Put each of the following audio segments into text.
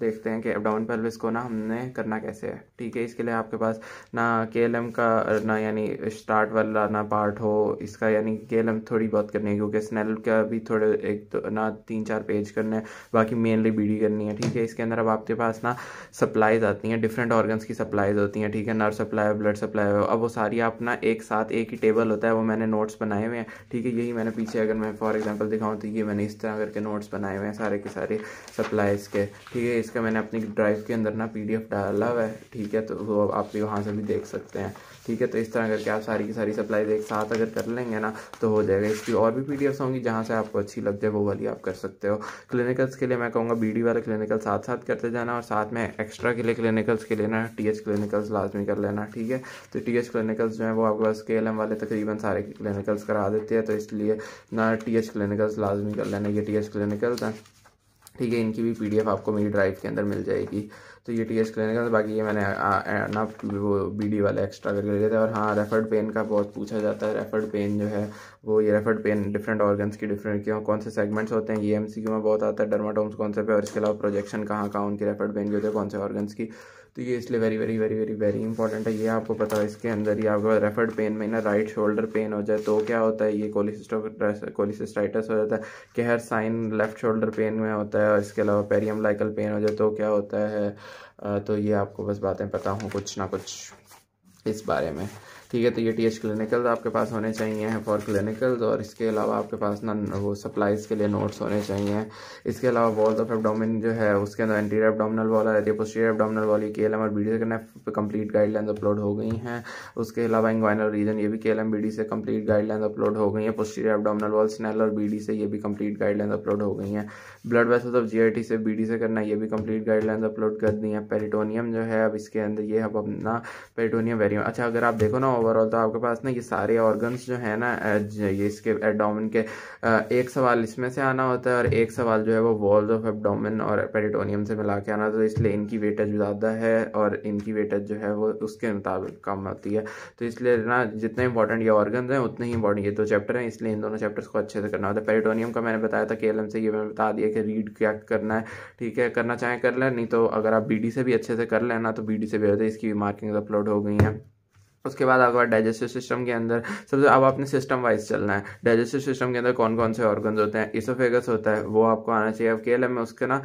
देखते हैं कि डाउन पेल्विस को ना हमने करना कैसे है ठीक है इसके लिए आपके पास ना के का ना यानी स्टार्ट वाला ना पार्ट हो इसका यानी के थोड़ी बहुत करनी है क्योंकि स्नेल का भी थोड़े एक तो ना तीन चार पेज करने हैं बाकी मेनली बीडी करनी है ठीक है इसके अंदर अब आपके पास ना सप्लाईज आती हैं डिफरेंट ऑर्गन्स की सप्लाईज होती हैं ठीक है नर्व सप्लाई ब्लड सप्लाई अब वो सारी आप ना एक साथ एक ही टेबल होता है वो मैंने नोट्स बनाए हुए हैं ठीक है यही मैंने पीछे अगर मैं फॉर एग्जाम्पल दिखाऊँ तो ये मैंने इस तरह करके नोट्स बनाए हुए हैं सारे के सारे सप्लाईज के ठीक है इस इसका मैंने अपनी ड्राइव के अंदर ना पीडीएफ डाला हुआ है ठीक है तो वो आप भी वहाँ से भी देख सकते हैं ठीक है तो इस तरह करके आप सारी की सारी सप्लाई एक साथ अगर कर लेंगे ना तो हो जाएगा इसकी और भी पी होंगी जहाँ से आपको अच्छी लग जाए वो वाली आप कर सकते हो क्लिनिकल्स के लिए मैं कहूँगा बी वाले क्लिनिकल साथ साथ करते जाना और साथ में एक्स्ट्रा के लिए क्लिनिकल्स के लिए ना टी क्लिनिकल्स लाजमी कर लेना ठीक है तो टी क्लिनिकल्स जो है वो आपके पास के वाले तकरीबन सारे क्लिनिकल्स करा देते हैं तो इसलिए ना टी क्लिनिकल्स लाजमी कर लेना ये टी क्लिनिकल्स हैं ठीक है इनकी भी पीडीएफ आपको मेरी ड्राइव के अंदर मिल जाएगी तो ये टी एस क्लिनिक अंदर बाकी ये मैंने ना वो बी डी वाला एक्स्ट्रा करके लिया था और हाँ रेफर्ड पेन का बहुत पूछा जाता है रेफर्ड पेन जो है वो ये रेफर्ड पेन डिफरेंट ऑर्गन्स की डिफरेंट क्यों कौन से सेगमेंट्स होते हैं ये एम सी क्यू में बहुत आता है डर्माटोम्स कौन से पे और इसके अलावा प्रोजेक्शन कहाँ कहाँ उनकी रेफर्ड पेन की होती है कौन से ऑर्गन्स की तो ये इसलिए very very very very very important है ये आपको पता है इसके अंदर ही आपका रेफर्ड पेन में ना राइट शोल्डर पेन हो जाए तो क्या होता है ये कोलिसिस्टो कोलिसिस्टाइटिस हो जाता है कि हर साइन लेफ्ट शोल्डर पेन में होता है और इसके अलावा पेरियम लाइकल पेन हो जाए तो क्या होता है तो ये आपको बस बातें पता हूँ कुछ ना कुछ इस बारे में ठीक है तो ये टी एच क्लिनिकल आपके पास होने चाहिए हैं फॉर क्लिनिकल्स और इसके अलावा आपके पास ना वो सप्लाइज के लिए नोट्स होने चाहिए इसके अलावा वॉल्स ऑफ एबडोमिन जो है उसके अंदर एंटीर एबडोमिनल वॉल आ जाती है पोस्टीरियर एबडोमिनल वॉल ये के एल एम और बी डी से करना कंप्लीट गाइडलाइंस अपलोड हो गई हैं उसके अलावा इंग्वाइनल रीजन ये भी K L M B D से कंप्लीट गाइडलाइंस अपलोड हो गई हैं पोस्टीरियर एबडोमिनल वॉल स्नेल और बी डी से ये भी कंप्लीट गाइडलाइंस अपलोड हो गई हैं blood vessels of G I T से बी डी से करना ये भी कंप्लीट गाइडलाइंस अपलोड कर दी हैं पेरिटोनियम जो है अब इसके अंदर ये अब अपना पेरिटोनियम वेरियम अच्छा अगर आप देखो ना ओवरऑल तो आपके पास ना ये सारे ऑर्गन्स जो है ना ये इसके एडोमिन के एक सवाल इसमें से आना होता है और एक सवाल जो है वो वॉल्स ऑफ एबडोमिन और पेरिटोनियम से मिला के आना तो इसलिए इनकी वेटेज ज़्यादा है और इनकी वेटेज जो है वो उसके मुताबिक कम होती है तो इसलिए ना जितने इंपॉर्टेंट ये ऑर्गन हैं उतने ही इंपॉर्टेंट ये दो चैप्टर हैं इसलिए इन दोनों चैप्टर्स को अच्छे से करना होता है पेरिटोनियम का मैंने बताया था के से ये मैंने बता दिया कि रीड क्या करना है ठीक है करना चाहें कर लें नहीं तो अगर आप बी से भी अच्छे से कर लेना तो बी से भी होता है इसकी भी मार्किंग अपलोड हो गई हैं उसके बाद आपका डाइजेस्टिव सिस्टम के अंदर सबसे अब आपने सिस्टम वाइज चलना है डाइजेस्टिव सिस्टम के अंदर कौन कौन से ऑर्गन होते हैं इसोफेगस होता है वो आपको आना चाहिए अब के में उसके ना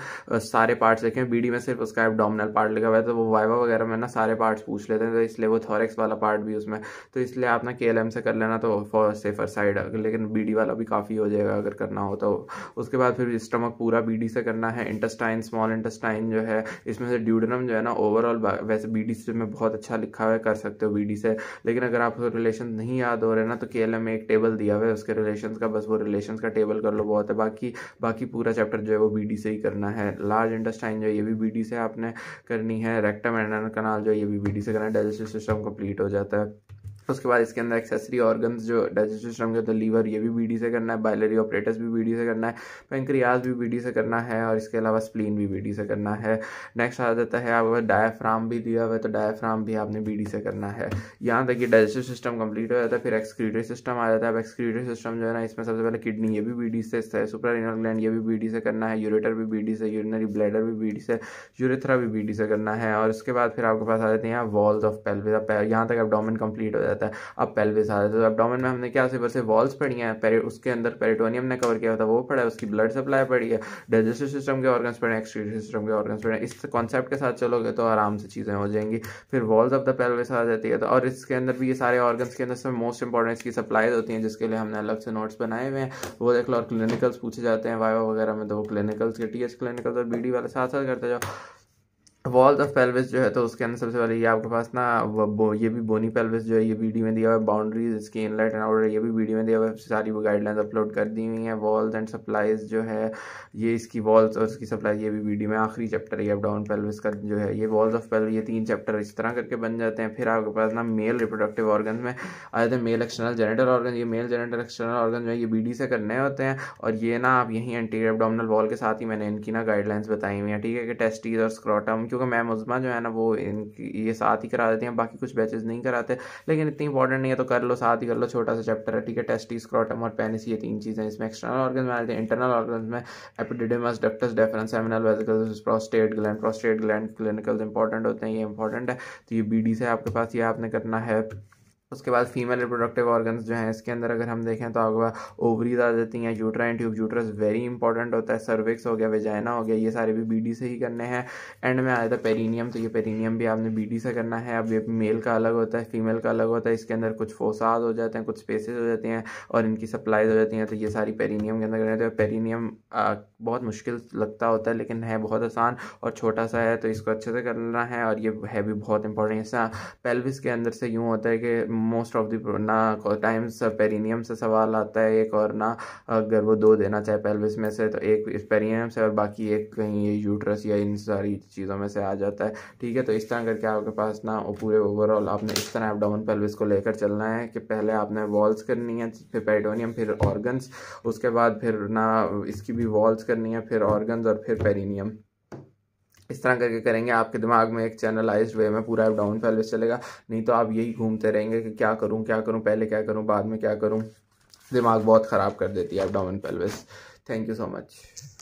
सारे पार्ट्स देखे हैं बी में सिर्फ उसका एबडोमिनल पार्ट लिखा हुआ है तो वो वाइवा वगैरह में ना सारे पार्ट्स पूछ लेते हैं तो इसलिए वो थॉरेक्स वाला पार्ट भी उसमें तो इसलिए आप ना के से कर लेना तो फॉर सेफर साइड लेकिन बी वाला भी काफ़ी हो जाएगा अगर करना हो तो उसके बाद फिर स्टमक पूरा बी से करना है इंटस्टाइन स्मॉल इंटस्टाइन जो है इसमें से ड्यूडनम जो है ना ओवरऑल वैसे बी से में बहुत अच्छा लिखा हुआ है कर सकते हो बी से है लेकिन अगर आपको रिलेशन नहीं याद हो रहे ना तो के में एक टेबल दिया हुआ है उसके रिलेशन का बस वो रिलेशन का टेबल कर लो बहुत है बाकी बाकी पूरा चैप्टर जो है वो बी से ही करना है लार्ज इंडस्टाइन जो है ये भी बी से आपने करनी है रेक्टम एंडन कनाल जो है ये भी बी से करना है डाइजेस्टिव सिस्टम कंप्लीट हो जाता है उसके बाद इसके अंदर एक्सेसरी ऑर्गन्स जो डाइजेस्टिव सिस्टम के अंदर लीवर ये भी बीडी से करना है बाइलरी ऑपरेटर्स भी बीडी से करना है पेंक्रियाज भी बीडी से करना है और इसके अलावा स्प्लीन भी बीडी से करना है नेक्स्ट आ जाता है आप डायफ्राम भी दिया हुआ है तो डायफ्राम भी आपने बीडी से करना है यहाँ तक कि डाइजेस्टिव सिस्टम कंप्लीट हो जाता है फिर एक्सक्रीटरी सिस्टम आ जाता है अब एक्सक्रीटरी सिस्टम जो है ना इसमें सबसे पहले किडनी ये भी बीडी से है सुपराइनल ग्लैंड ये भी बीडी से करना है यूरेटर भी बीडी से यूरिनरी ब्लैडर भी बीडी से यूरेथ्रा भी बीडी से करना है और उसके बाद फिर आपके पास आ जाते हैं वॉल्स ऑफ पेल्विस यहाँ तक एबडोमिन कंप्लीट हो जाता है जाता है अब पेल्विस आ जाता है तो एबडामन में हमने क्या सिर्फ से वॉल्स पड़ी हैं पेरे उसके अंदर पेरिटोनियम ने कवर किया होता है वो पड़ा है उसकी ब्लड सप्लाई पड़ी है डाइजेस्टिव सिस्टम के ऑर्गन्स पड़े हैं एक्सक्रीटिव सिस्टम के ऑर्गन्स पड़े हैं इस कॉन्सेप्ट के साथ चलोगे तो आराम से चीज़ें हो जाएंगी फिर वॉल्स ऑफ द पेल्विस आ जाती है तो और इसके अंदर भी ये सारे ऑर्गन्स के अंदर सब मोस्ट इंपॉर्टेंट इसकी सप्लाई होती है जिसके लिए हमने अलग से नोट्स बनाए हुए हैं वो देख लो और क्लिनिकल्स पूछे जाते हैं वाइवा वगैरह में तो वो क्लिनिकल्स के टी एच क्लिनिकल्स और बी डी वाले साथ साथ करते जाओ वॉल्स ऑफ पेल्विस जो है तो उसके अंदर सबसे पहले ये आपके पास ना वो ये भी बोनी पेल्विस जो है ये वीडियो में दिया हुआ है बाउंड्रीज इसकी इनलेट एंड आउटलेट ये भी वीडियो में दिया हुआ है सारी वो गाइडलाइंस अपलोड कर दी हुई हैं वॉल्स एंड सप्लाइज जो है ये इसकी वॉल्स और उसकी सप्लाई ये भी वीडियो में आखिरी चैप्टर है डाउन पेल्विस का जो है ये वॉल्स ऑफ पेल्विस ये तीन चैप्टर इस तरह करके बन जाते हैं फिर आपके पास ना मेल रिप्रोडक्टिव ऑर्गन में आए थे मेल एक्सटर्नल जेनेटल ऑर्गन ये मेल जेनेटल एक्सटर्नल ऑर्गन जो है ये बी से करने होते हैं और ये ना आप यहीं एंटीरियर एबडामिनल वॉल के साथ ही मैंने इनकी ना गाइडलाइंस बताई हुई हैं ठीक है कि टेस्टीज और स्क्रॉटम क्योंकि मैम उज़मा जो है ना वो इन ये साथ ही करा देती हैं बाकी कुछ बैचेज नहीं कराते लेकिन इतनी इंपॉर्टेंट नहीं है तो कर लो साथ ही कर लो छोटा सा चैप्टर है ठीक है टेस्टी स्क्रॉटम और पेनिस ये तीन चीज़ें इसमें एक्सटर्नल ऑर्गन में आते हैं इंटरनल ऑर्गन में epididymis ductus deferens seminal vesicle prostate gland prostate gland clinical important होते हैं ये इंपॉर्टेंट है तो ये बी से आपके पास ये आपने करना है उसके बाद फीमेल रिप्रोडक्टिव ऑर्गन्स जो हैं इसके अंदर अगर हम देखें तो आपके पास ओवरीज आ जाती हैं uterine tube uterus very important होता है सर्विक्स हो गया वेजाइना हो गया ये सारे भी बीडी से ही करने हैं एंड में आ जाता है पेरीनियम तो ये पेरीनियम भी आपने बीडी से करना है अब ये मेल का अलग होता है फीमेल का अलग होता है इसके अंदर कुछ फोसाज हो जाते हैं कुछ स्पेसिस हो जाते हैं और इनकी सप्लाइज हो जाती हैं तो ये सारी पेरीनियम के अंदर करने है तो पेरीनियम बहुत मुश्किल लगता होता है लेकिन है बहुत आसान और छोटा सा है तो इसको अच्छे से करना है और ये है भी बहुत इंपॉर्टेंट ऐसा पेल्विस के अंदर से यूँ होता है कि मोस्ट ऑफ द ना टाइम्स पेरिनियम से सवाल आता है एक और ना अगर वो दो देना चाहे पेल्विस में से तो एक पेरिनियम से और बाकी एक कहीं ये यूट्रस या इन सारी चीज़ों में से आ जाता है ठीक है तो इस तरह करके आपके पास ना पूरे ओवरऑल आपने इस तरह डाउन पेल्विस को लेकर चलना है कि पहले आपने वॉल्स करनी है फिर पेरिटोनियम फिर ऑर्गन्स उसके बाद फिर ना इसकी भी वॉल्स करनी है फिर ऑर्गन्स और फिर पेरिनियम इस तरह करके करेंगे आपके दिमाग में एक चैनलाइज्ड वे में पूरा डाउन फैल चलेगा नहीं तो आप यही घूमते रहेंगे कि क्या करूँ क्या करूँ पहले क्या करूँ बाद में क्या करूँ दिमाग बहुत ख़राब कर देती है आप डाउन फैलवेस थैंक यू सो मच